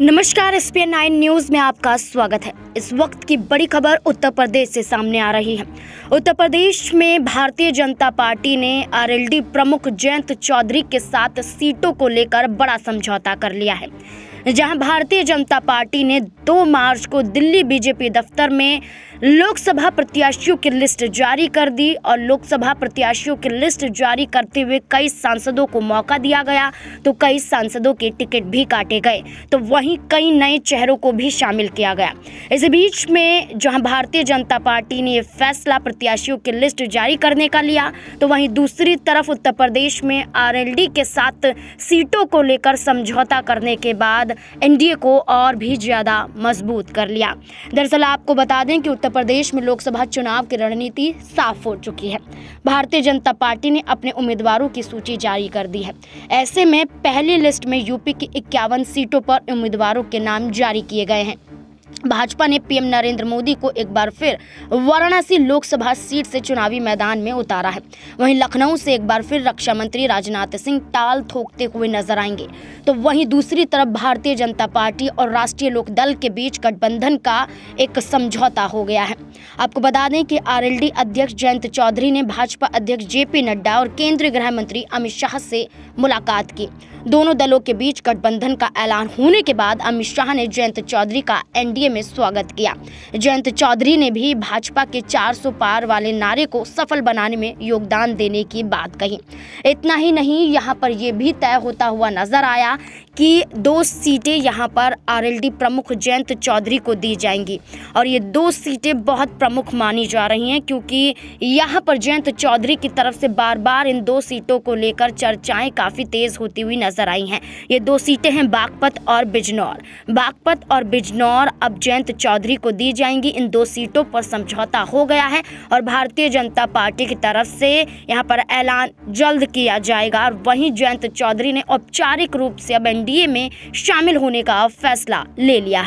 नमस्कार S P nine news में आपका स्वागत है इस वक्त की बड़ी खबर उत्तर प्रदेश से सामने आ रही है उत्तर प्रदेश में भारतीय जनता पार्टी ने आरएलडी प्रमुख जयंत चौधरी के साथ सीटों को लेकर बड़ा समझौता कर लिया है जहां भारतीय जनता पार्टी ने 2 मार्च को दिल्ली बीजेपी दफ्तर में लोकसभा प्रत्याशियों की लिस्ट जारी कर दी और लोकसभा प्रत्याशियों की लिस्ट जारी करते हुए कई सांसदों को मौका दिया गया तो कई सांसदों के टिकट भी काटे गए तो वहीं कई नए चेहरों को भी शामिल किया गया इस बीच में जहां भारतीय जनता पार्टी ने फैसला प्रत्याशियों की लिस्ट जारी करने का लिया तो वहीं दूसरी तरफ उत्तर प्रदेश में आर के साथ सीटों को लेकर समझौता करने के बाद एनडीए को और भी ज़्यादा मजबूत कर लिया दरअसल आपको बता दें कि उत्तर प्रदेश में लोकसभा चुनाव की रणनीति साफ हो चुकी है भारतीय जनता पार्टी ने अपने उम्मीदवारों की सूची जारी कर दी है ऐसे में पहली लिस्ट में यूपी की इक्यावन सीटों पर उम्मीदवारों के नाम जारी किए गए हैं भाजपा ने पीएम नरेंद्र मोदी को एक बार फिर वाराणसी लोकसभा सीट से चुनावी मैदान में उतारा है वहीं लखनऊ से एक बार फिर रक्षा मंत्री राजनाथ सिंह टाल थोकते हुए नजर आएंगे तो वहीं दूसरी तरफ भारतीय जनता पार्टी और राष्ट्रीय लोक दल के बीच गठबंधन का एक समझौता हो गया है आपको बता दें कि आर अध्यक्ष जयंत चौधरी ने भाजपा अध्यक्ष जेपी नड्डा और केंद्रीय गृह मंत्री अमित शाह से मुलाकात की दोनों दलों के बीच गठबंधन का ऐलान होने के बाद अमित शाह ने जयंत चौधरी का एनडीए में स्वागत किया जयंत चौधरी ने भी भाजपा के 400 पार वाले नारे को सफल बनाने में योगदान देने की बात कही इतना ही नहीं यहाँ पर यह भी तय होता हुआ नजर आया कि दो सीटें यहाँ पर आरएलडी प्रमुख जयंत चौधरी को दी जाएंगी और ये दो सीटें बहुत प्रमुख मानी जा रही हैं क्योंकि यहाँ पर जयंत चौधरी की तरफ से बार बार इन दो सीटों को लेकर चर्चाएं काफ़ी तेज़ होती हुई नजर आई हैं ये दो सीटें हैं बागपत और बिजनौर बागपत और बिजनौर अब जयंत चौधरी को दी जाएंगी इन दो सीटों पर समझौता हो गया है और भारतीय जनता पार्टी की तरफ से यहाँ पर ऐलान जल्द किया जाएगा और वहीं जयंत चौधरी ने औपचारिक रूप से अब एनडीए में शामिल होने का फैसला ले लिया है